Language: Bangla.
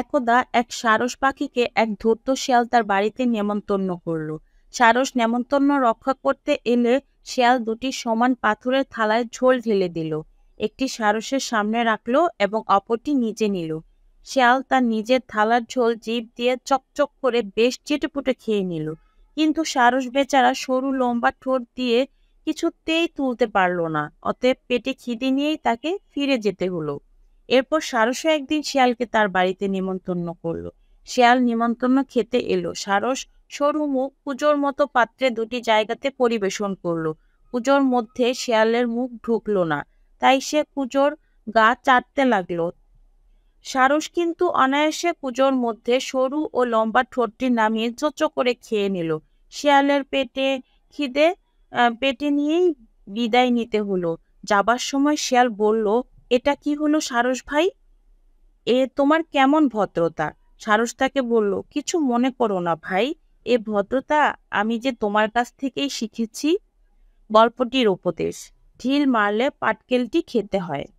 একদা এক সারস পাখিকে এক ধূর্ত শিয়াল তার বাড়িতে নেমন্তন্ন করল সারস নেমন্তন্ন রক্ষা করতে এলে শিয়াল দুটি সমান পাথরের থালায় ঝোল ঢেলে দিল একটি সারসের সামনে রাখলো এবং অপরটি নিচে নিল শিয়াল তার নিজের থালার ঝোল জীব দিয়ে চকচক করে বেশ চেটেপুটে খেয়ে নিল কিন্তু সারস বেচারা সরু লম্বা ঠোঁট দিয়ে কিছুতেই তুলতে পারল না অতএব পেটে খিদে নিয়েই তাকে ফিরে যেতে হলো এরপর সারস একদিন শিয়ালকে তার বাড়িতে নিমন্ত্রণ করলো শিয়াল নিমন্ত্রণ খেতে এলো সারস সরু মুখ পুজোর মতো পাত্রে দুটি জায়গাতে পরিবেশন করলো পুজোর মধ্যে শিয়ালের মুখ ঢুকলো না তাই সে পুজোর গা চাটতে লাগলো সারস কিন্তু অনায়াসে পুজোর মধ্যে সরু ও লম্বা ঠোঁটটি নামিয়ে চোচো করে খেয়ে নিল শিয়ালের পেটে খিদে পেটে নিয়েই বিদায় নিতে হলো যাবার সময় শিয়াল বলল এটা কি হলো সারস ভাই এ তোমার কেমন ভদ্রতা সারস তাকে বলল কিছু মনে করো না ভাই এ ভদ্রতা আমি যে তোমার কাছ থেকেই শিখেছি গল্পটির উপদেশ ঢিল মারলে পাটকেলটি খেতে হয়